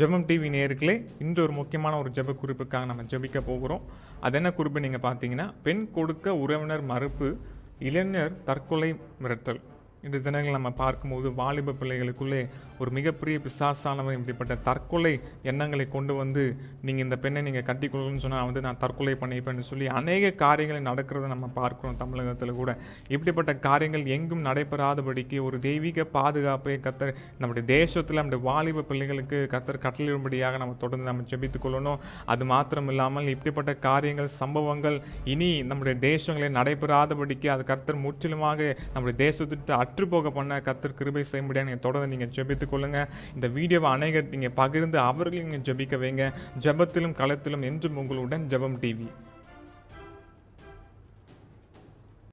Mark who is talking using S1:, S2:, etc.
S1: ஜெபம் டிவி நேருக்கிலே இன்று ஒரு முக்கியமான ஒரு ஜெப குறிப்புக்காக நம்ம ஜெபிக்க போகிறோம் அது என்ன குறிப்பு நீங்கள் பார்த்தீங்கன்னா பெண் கொடுக்க உறவினர் மறுப்பு இளைஞர் தற்கொலை மிரட்டல் இன்று தினங்கள் நம்ம பார்க்கும்போது வாலிப பிள்ளைகளுக்குள்ளே ஒரு மிகப்பெரிய பிசாசானவன் இப்படிப்பட்ட தற்கொலை எண்ணங்களை கொண்டு வந்து நீங்கள் இந்த பெண்ணை நீங்கள் கட்டி கொடுக்கணும்னு சொன்னால் வந்து நான் தற்கொலை பண்ணிப்பேன்னு சொல்லி அநேக காரியங்களை நடக்கிறத நம்ம பார்க்குறோம் தமிழகத்தில் கூட இப்படிப்பட்ட காரியங்கள் எங்கும் நடைபெறாதபடிக்கு ஒரு தெய்வீக பாதுகாப்பை கத்தர் நம்முடைய தேசத்தில் நம்முடைய வாலிப பிள்ளைகளுக்கு கத்தர் கட்டளிடும்படியாக நம்ம தொடர்ந்து நம்ம ஜெபித்துக்கொள்ளணும் அது மாத்திரம் இல்லாமல் இப்படிப்பட்ட காரியங்கள் சம்பவங்கள் இனி நம்முடைய தேசங்களில் நடைபெறாதபடிக்கு அது கத்தர் முற்றிலுமாக நம்முடைய தேசத்திற்கு கற்று போக பண்ண கத்திர கிருபை செய்ய முடியாது தொடர்ந்து நீங்கள் ஜெபித்து கொள்ளுங்கள் இந்த வீடியோவை அனைகர் நீங்கள் பகிர்ந்து அவர்களையும் நீங்கள் ஜெபிக்க வைங்க ஜெபத்திலும் களத்திலும் என்றும் உங்களுடன் ஜெபம் டிவி